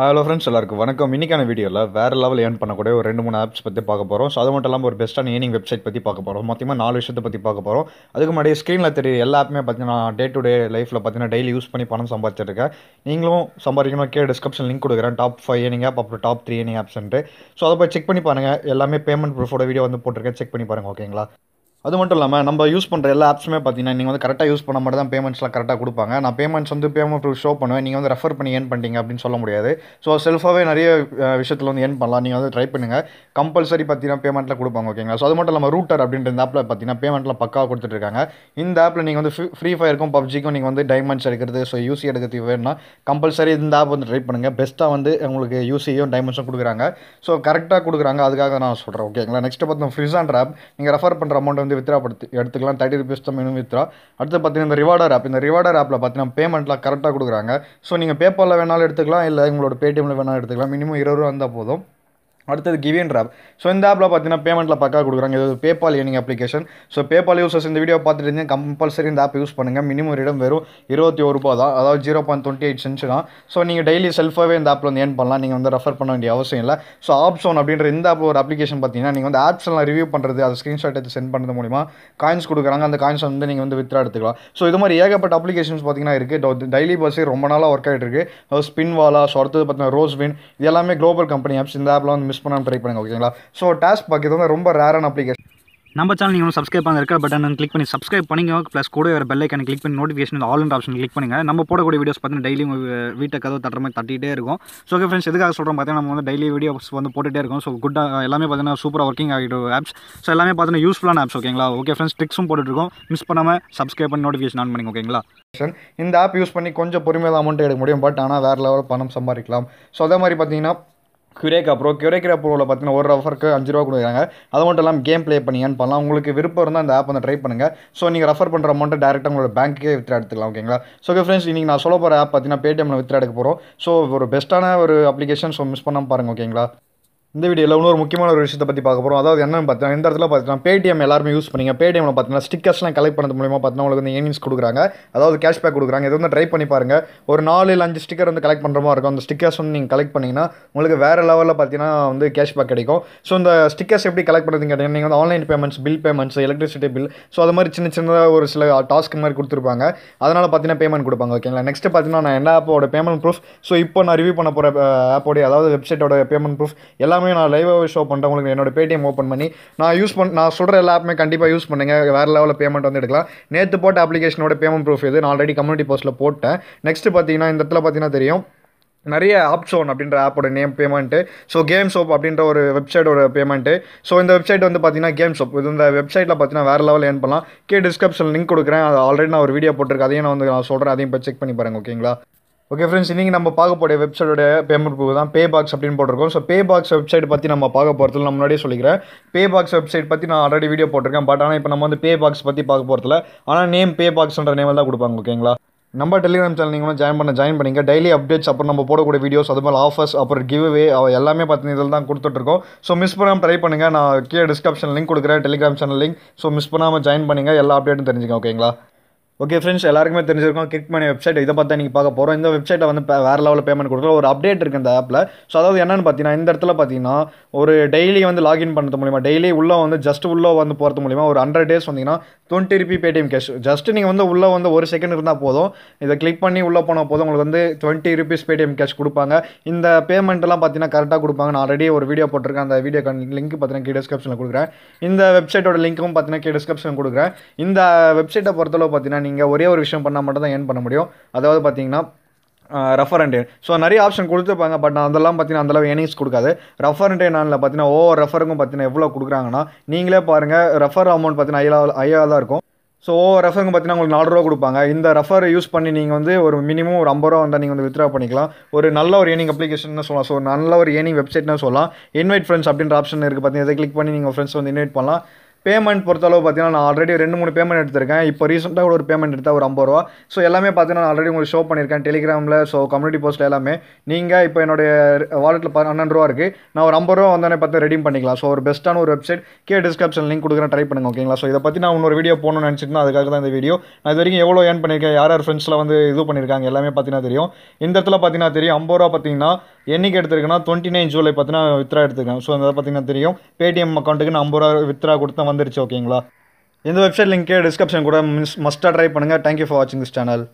hello friends எல்லாருக்கும் வணக்கம் இன்றைக்கான வீடியோவில் வேறு லெவல் ஏர்ன் பண்ணக்கூடிய ஒரு ரெண்டு மூணு ஆப்ஸ் பற்றி பார்க்க போகிறோம் ஸோ அது மட்டும் இல்லாமல் ஒரு பெஸ்ட்டான ஏர்னிங் வெப்சைட் பற்றி பார்க்க போகிறோம் மொத்தமாக நாலு விஷயத்தை பற்றி பார்க்க போகிறோம் அதுக்கு முன்னாடி ஸ்க்ரீனில் தெரியுது எல்லா ஆப்புமே பார்த்தீங்கன்னா டே டு டே லைஃப்பில் பார்த்தீங்கன்னா டெய்லி யூஸ் பண்ணி பணம் சம்பாதிச்சிருக்கேன் நீங்களும் சம்பாதிக்கணும் கே டிஸ்கிரிப்ஷன் லிங்க் கொடுக்குறேன் டாப் ஃபைவ் ஏனிங் ஆப் அப்புறம் டாப் த்ரீ ஏனிங் ஆப்ஸ்ன்ட்டு ஸோ அதை போய் செக் பண்ணி பாருங்கள் எல்லாமே பேமெண்ட் ப்ரூஃபோட வீடியோ வந்து போட்டிருக்கேன் செக் பண்ணி பாருங்கள் ஓகேங்களா அது மட்டும் இல்லாமல் நம்ம யூஸ் பண்ணுற எல்லா ஆப்ஸுமே பார்த்தீங்கன்னா நீங்கள் வந்து கரெக்டாக யூஸ் பண்ண மாதிரி தான் பேமெண்ட்ஸ்லாம் கரெக்டாக கொடுப்பாங்க நான் பேமெண்ட்ஸ் வந்து பேமெண்ட் ஷோ பண்ணுவேன் நீங்கள் வந்து ரெஃபர் பண்ணி ஏன் பண்ணிட்டீங்க அப்படின்னு சொல்ல முடியாது ஸோ செல்ஃபாகவே நிறைய விஷயத்தில் வந்து ஏன் பண்ணலாம் நீங்கள் வந்து ட்ரை பண்ணுங்கள் கம்பல்சரி பார்த்தீங்கன்னா பேமெண்ட்டில் கொடுப்பாங்க ஓகேங்களா ஸோ அது மட்டும் இல்லாமல் ரூட்டர் அப்படின்ற இந்த ஆப்பில் பார்த்தீங்கன்னா பேமெண்ட்டில் பக்காக கொடுத்துட்ருக்காங்க இந்த ஆப்பில் நீங்கள் வந்து ஃப்ரீ ஃபயருக்கும் பப்ஜிக்கும் நீங்கள் வந்து டைமண்ட்ஸ் எடுக்கிறது ஸோ யூசி எடுக்கிறது வேணும்னா கம்பல்சரி இந்த ஆப் வந்து ட்ரை பண்ணுங்கள் பெஸ்ட்டாக வந்து உங்களுக்கு யூசியும் டைமண்ட்ஸும் கொடுக்குறாங்க ஸோ கரெக்டாக கொடுக்குறாங்க அதுக்காக நான் சொல்கிறேன் ஓகேங்களா நெக்ஸ்ட்டு பார்த்தோம் ஃப்ரிசான்ற ஆப் நீங்கள் ரெஃபர் பண்ணுற அமௌண்ட் வந்து வித்ரா படுத்து எடுத்துக்கலாம் தேர்ட்டி ருபீஸ் தான் மினிமம் வித்ரா அடுத்து பார்த்தீங்கன்னா இந்த ரிவார்டர் ஆப் இந்த ரிவார்டர் ஆப்பில் பார்த்தீங்கன்னா பேமெண்ட்லாம் கரெக்டாக கொடுக்குறாங்க ஸோ நீங்கள் பேப்பரில் வேணாலும் எடுத்துக்கலாம் இல்லை உங்களோட பேடிஎம்மில் வேணாலும் எடுத்துக்கலாம் மினிமம் இருபது ரூபா இருந்தால் போதும் அடுத்தது கிவின் ராப் ஸோ இந்த ஆப்பில் பார்த்தீங்கன்னா பேமெண்ட்டில் பக்கா கொடுக்குறாங்க இது பேபால் ஏனிங் அப்ளிகேஷன் ஸோ பேபால் யூசர்ஸ் இந்த வீடியோ பார்த்துட்டு இருந்தீங்க கம்பல்சரி இந்த ஆப் யூஸ் பண்ணுங்கள் மினிமம் இடம் வெறும் இருபத்தி ஒரு ரூபா தான் அதாவது zero point twenty eight cents தான் ஸோ நீங்கள் டெய்லி செல்ஃபாகவே இந்த ஆப்பில் வந்து ஏன் பண்ணலாம் நீங்கள் வந்து ரெஃபர் பண்ண வேண்டிய அவசியம் இல்லை ஸோ சோன் அப்படின்ற இந்த ஆப் ஒரு அப்ளிகேஷன் பார்த்தீங்கன்னா நீங்கள் வந்து ஆப்ஸ் எல்லாம் ரிவ்யூ பண்ணுறது அது ஸ்க்ரீன்ஷாட் எடுத்து சென்ட் பண்ணுறது மூலியமாக காயின்ஸ் கொடுக்குறாங்க அந்த காயின்ஸ் வந்து நீங்கள் வந்து வித்ரா எடுத்துக்கலாம் ஸோ இது மாதிரி ஏகப்பட்ட அப்ளிகேஷன்ஸ் பார்த்தீங்கன்னா இருக்குது டெய்லி பஸ்ஸே ரொம்ப நாளாக ஒர்க் ஆகிட்டு இருக்குது ஸ்பின் வாலா ஸோ அடுத்தது பார்த்தீங்கன்னா ரோஸ் வின் இது எல்லாமே குளோபல் கம்பெனி ஆப்ஸ் இந்த ஆப்பில் வந்து மிஸ் பண்ணாமல் ட்ரை பண்ணுங்கள் ஓகேங்களா ஸோ டாஸ்க் பாக்கி இது வந்து ரொம்ப ரேரான அப்ளிகேஷன் நம்ம சேனல் நீங்கள் சப்ஸ்கிரைப் பண்ணி இருக்கிற பட்டன் கிளிக் பண்ணி சப்ஸ்கிரைப் பண்ணிங்க ப்ளஸ் கூட வேறு பெல் ஐக்கனை கிளிக் பண்ணி நோட்டிஃபிகேஷன் ஆல் இண்ட் ஆப்ஷன் கிளிக் பண்ணுங்கள் நம்ம போடக்கூடிய வீடியோஸ் பார்த்தீங்கன்னா டெய்லியும் வீட்டை கதவு தட்டுற மாதிரி தட்டிகிட்டே இருக்கும் ஸோ ஓகே ஃப்ரெண்ட்ஸ் எதுக்காக சொல்கிறோம் பார்த்தீங்கன்னா நம்ம வந்து டெய்லி வீடியோஸ் வந்து போட்டுகிட்டே இருக்கும் ஸோ குட்டாக எல்லாமே பார்த்தீங்கன்னா சூப்பராக ஒர்க்கிங் ஆகிட்டு ஆப்ஸ் ஸோ எல்லாமே பார்த்தீங்கன்னா யூஸ்ஃபுல்லான ஆப்ஸ் ஓகேங்களா ஓகே ஃப்ரெண்ட்ஸ் ட்ரிக்ஸும் போட்டுருக்கோம் மிஸ் பண்ணாமல் சப்ஸ்கிரைப் பண்ணி நோட்டிஃபிகேஷன் ஆன் பண்ணிங்க ஓகேங்களா இந்த ஆப் யூஸ் பண்ணி கொஞ்சம் பொறுமையாக அமௌண்ட் எடுக்க முடியும் பட் ஆனால் வேறு லெவலில் பணம் சம்பாதிக்கலாம் ஸோ அதே மாதிரி பார்த்தீங்கன்னா கியூரேக்கா ப்ரோ கியூரேக்கா ப்ரோவில் பார்த்தீங்கன்னா ஒரு ரஃபருக்கு அஞ்சு ரூபா கொடுக்குறாங்க அது மட்டும் இல்லாமல் கேம் ப்ளே பண்ணியான்னு பண்ணலாம் உங்களுக்கு விருப்பம் இருந்தால் அந்த ஆப் வந்து ட்ரை பண்ணுங்கள் ஸோ நீங்கள் ரெஃபர் பண்ணுற அமௌண்ட்டை டேரெக்டாக உங்களோட பேங்க்கே வித்ரா எடுத்துக்கலாம் ஓகேங்களா ஸோ ஓகே ஃப்ரெண்ட்ஸ் நீங்கள் நான் சொல்ல போகிற ஆப் பார்த்தீங்கன்னா பேடிஎம்மில் வித்ரா எடுக்க போகிறோம் ஸோ ஒரு பெஸ்ட்டான ஒரு அப்ளிகேஷன் ஸோ மிஸ் பண்ணாமல் பாருங்கள் ஓகேங்களா இந்த வீடியோவில் இன்னொரு முக்கியமான ஒரு விஷயத்தை பற்றி பார்க்க போகிறோம் அதாவது என்னென்னு பார்த்தீங்கன்னா இந்த இடத்துல பார்த்தீங்கன்னா பேடிஎம் எல்லாருமே யூஸ் பண்ணிங்க பேடிஎம்மில் பார்த்தீங்கன்னா ஸ்டிக்கர்ஸ்லாம் கலெக்ட் பண்ணது மூலமாக பார்த்தீங்கன்னா உங்களுக்கு வந்து ஏனிங்ஸ் கொடுக்குறாங்க அதாவது கேஷ்பேக் கொடுக்குறாங்க இது வந்து ட்ரை பண்ணி பாருங்கள் ஒரு நாலு இல்லை அஞ்சு ஸ்டிக்கர் வந்து கலெக்ட் பண்ணுற மாதிரி இருக்கும் அந்த ஸ்டிக்கர்ஸ் வந்து நீங்கள் கலெக்ட் பண்ணிங்கன்னா உங்களுக்கு வேறு லெவலில் பார்த்தீங்கன்னா வந்து கேஷ்பேக் கிடைக்கும் ஸோ இந்த ஸ்டிக்கர்ஸ் எப்படி கலெக்ட் பண்ணுறதுன்னு கேட்டீங்கன்னா நீங்கள் வந்து online payments bill payments electricity bill so அது மாதிரி சின்ன சின்ன ஒரு சில டாஸ்க் மாதிரி கொடுத்துருப்பாங்க அதனால் பார்த்தீங்கன்னா பேமெண்ட் கொடுப்பாங்க ஓகேங்களா நெக்ஸ்ட் பார்த்தீங்கன்னா நான் என்ன ஆப்போட பேமெண்ட் ப்ரூஃப் ஸோ இப்போ நான் ரிவ்யூ பண்ண போகிற ஆப்போடைய அதாவது வெப்சைட்டோட பேமெண்ட் ப்ரூஃப் எல்லாம் எல்லாமே நான் லைவாகவே ஷோ பண்ணுறேன் உங்களுக்கு என்னோட பேடிஎம் ஓப்பன் பண்ணி நான் யூஸ் பண்ண நான் சொல்கிற எல்லா ஆப்புமே கண்டிப்பாக யூஸ் பண்ணுங்கள் வேறு லெவலில் பேமெண்ட் வந்து எடுக்கலாம் நேற்று போட்ட அப்ளிகேஷனோட பேமெண்ட் ப்ரூஃப் இது நான் ஆல்ரெடி கம்யூனிட்டி போஸ்ட்டில் போட்டேன் நெக்ஸ்ட் பார்த்தீங்கன்னா இந்த இடத்துல பார்த்தீங்கன்னா தெரியும் நிறைய ஆப்ஷோன் அப்படின்ற ஆப்போட name payment so game shop அப்படின்ற ஒரு வெப்சைட்டோட பேமெண்ட்டு ஸோ இந்த வெப்சைட் வந்து பார்த்தீங்கன்னா கேம் ஷோப் இது இந்த வெப்சைட்டில் பார்த்தீங்கன்னா வேறு லெவலில் ஏர்ன் பண்ணலாம் கே டிஸ்கிரிப்ஷன் லிங்க் கொடுக்குறேன் அது ஆல்ரெடி நான் ஒரு வீடியோ போட்டிருக்கேன் அதையும் நான் வந்து நான் சொல்கிறேன் அதையும் போய் செக் பண்ணி பாருங்கள் ஓகேங்களா ஓகே ஃப்ரெண்ட்ஸ் இன்றைக்கி நம்ம பார்க்க போகிற வெப்சைட்டோட பேமெண்ட் ப்ரூஃப் தான் பே பாக்ஸ் அப்படின்னு போட்டிருக்கோம் ஸோ பே பாக்ஸ் வெப்சைட் பற்றி நம்ம பார்க்க போகிறதுல நான் முன்னாடியே சொல்லிக்கிறேன் பே பாக்ஸ் வெப்சைட் பற்றி நான் ஆல்ரெடி வீடியோ போட்டிருக்கேன் பட் ஆனால் இப்போ நம்ம வந்து பே பாக்ஸ் பற்றி பார்க்க போகிறதில்ல ஆனால் நேம் பே பாக்ஸ்ன்ற நேமில் தான் கொடுப்பாங்க ஓகேங்களா நம்ம டெலிகிராம் சேனல் நீங்கள் ஜாயின் பண்ண ஜாயின் பண்ணிங்க டெய்லி அப்டேட்ஸ் அப்புறம் நம்ம போடக்கூடிய வீடியோஸ் அது மாதிரி ஆஃபர்ஸ் அப்புறம் கிவ் வே எல்லாமே பார்த்து இதில் தான் கொடுத்துட்ருக்கோம் ஸோ மிஸ் பண்ணாமல் ட்ரை பண்ணுங்கள் நான் கீழே டிஸ்கிரிப்ஷன் லிங்க் கொடுக்குறேன் Telegram channel link so miss பண்ணாமல் ஜாயின் பண்ணுங்கள் எல்லா அப்டேட்டும் தெரிஞ்சுக்கோங்க ஓகேங்களா ஓகே ஃப்ரெண்ட்ஸ் எல்லாருக்குமே தெரிஞ்சிருக்கும் கிளிக் மணி வெப்சைட் இதை பார்த்தா நீங்கள் பார்க்க போகிறோம் இந்த வெப்சைட்டை வந்து வேறு லெவலில் பேமெண்ட் கொடுக்குற ஒரு அப்டேட் இருக்குது இந்த ஆப்பில் ஸோ அதாவது என்னென்னு பார்த்தீங்கன்னா இந்த இடத்துல பார்த்தீங்கன்னா ஒரு டெய்லி வந்து லாகின் பண்ணுறது மூலிமா டெய்லி உள்ளே வந்து ஜஸ்ட் உள்ளே வந்து போகிறது மூலிமா ஒரு ஹண்ட்ரட் டேஸ் வந்தீங்கன்னா twenty rupee Paytm cash just நீங்கள் வந்து உள்ளே வந்து ஒரு செகண்ட் இருந்தால் போதும் இதை கிளிக் பண்ணி உள்ளே போனால் போதும் உங்களுக்கு வந்து டுவெண்ட்டி ருபீஸ் பேடிஎம் கேஷ் கொடுப்பாங்க இந்த பேமெண்ட்லாம் பார்த்தீங்கன்னா கரெக்டாக கொடுப்பாங்க நான் ஆல்ரெடி ஒரு வீடியோ போட்டிருக்கேன் அந்த வீடியோ லிங்க் பார்த்தீங்கன்னா கீ டிஸ்கிரிப்ஷனில் கொடுக்குறேன் இந்த வெப்சைட்டோட லிங்க்கும் பார்த்தீங்கன்னா கீ டிஸ்கிரிப்ஷன் கொடுக்குறேன் இந்த வெப்சைட்டை பொறுத்தளவு பார்த்தீங்கன்னா நீங்கள் ஒரே ஒரு விஷயம் பண்ணால் மட்டும் தான் பண்ண முடியும் அதாவது பார்த்தீங்கன்னா ரஃபர் அண்ட் ஸோ நிறைய ஆப்ஷன் கொடுத்துருப்பாங்க பட் அதெல்லாம் பார்த்தீங்கன்னா அந்தளவு ஏனிங்ஸ் கொடுக்காது ரஃபர் அண்ட் நானில் பார்த்தீங்கன்னா ஒவ்வொரு ரெஃபருக்கும் பார்த்தீங்கன்னா எவ்வளோ கொடுக்குறாங்கன்னா நீங்களே பாருங்கள் ரஃபர் அமௌண்ட் பார்த்தீங்கன்னா ஐயா ஐயா தான் இருக்கும் ஸோ ஓவர் ரஃபருக்கும் பார்த்தீங்கன்னா உங்களுக்கு நாலு ரூபா கொடுப்பாங்க இந்த ரஃபர் யூஸ் பண்ணி நீங்கள் வந்து ஒரு மினிமம் ஒரு ஐம்பது ரூபா வந்தால் நீங்கள் வந்து வித்ரா பண்ணிக்கலாம் ஒரு நல்ல ஒரு ஏனிங் அப்ளிகேஷன் சொல்லலாம் ஸோ நல்ல ஒரு ஏனிங் வெப்சைட்னு சொல்லலாம் இன்வைட் ஃப்ரெண்ட்ஸ் அப்படின்ற ஆப்ஷன் இருக்குது பார்த்தீங்கன்னா இதை கிளிக் பண்ணி நீங்கள் ஃப்ரெண்ட்ஸ் வந்து இன்வைட் பண்ணலாம் பேமெண்ட் பொறுத்தளவு பார்த்தீங்கன்னா நான் ஆல்ரெடி ரெண்டு மூணு பேமெண்ட் எடுத்திருக்கேன் இப்போ ரீசெண்டாக கூட ஒரு பேமெண்ட் எடுத்தால் ஒரு ஐம்பது ரூபா ஸோ எல்லாமே பார்த்தீங்கன்னா நான் ஆல்ரெடி உங்களுக்கு ஷோ பண்ணியிருக்கேன் டெலிகிராமில் ஸோ கம்யூனிட்டி போஸ்ட்டில் எல்லாமே நீங்கள் இப்போ என்னுடைய வாலெட்டில் பன்னெண்டு ரூபா இருக்குது நான் ஒரு ஐம்பது ரூபா வந்தோடனே பார்த்து ரெடீம் பண்ணிக்கலாம் ஸோ ஒரு பெஸ்ட்டான ஒரு வெப்சைட் கே டிஸ்கிரிப்ஷன் லிங்க் கொடுக்குறேன் ட்ரை பண்ணுங்க ஓகேங்களா ஸோ இதை பற்றி நான் இன்னொரு வீடியோ போகணும்னு நினச்சிட்டு அதுக்காக தான் இந்த வீடியோ நான் இது வரைக்கும் எவ்வளோ ஏர்ன் பண்ணியிருக்கேன் யார் யார் ஃப்ரெண்ட்ஸில் வந்து இது பண்ணியிருக்காங்க எல்லாமே பார்த்தீங்கன்னா தெரியும் இந்த இடத்துல பார்த்தீங்கன்னா தெரியும் ஐம்பது ரூபா பார்த்தீங்கன்னா என்றைக்கு எடுத்திருக்கேன்னா டுவெண்ட்டி நைன் ஜூலை பார்த்தீங்கன்னா வித்ரா எடுத்துருக்கேன் ஸோ அதை பார்த்தீங்கன்னா தெரியும் பேடிஎம் அக்கௌண்ட்டுக்கு நான் ஐம்பது ரூபா வித்ரா கொடுத்தேன் வந்துருச்சு ஓகேங்களா இந்த வெப்சைட் லிங்க்கே டிஸ்கிரிப்ஷன் கூட மிஸ் மஸ்ட்டாக ட்ரை பண்ணுங்கள் தேங்க்யூ ஃபார் வாட்சிங் திஸ் சேனல்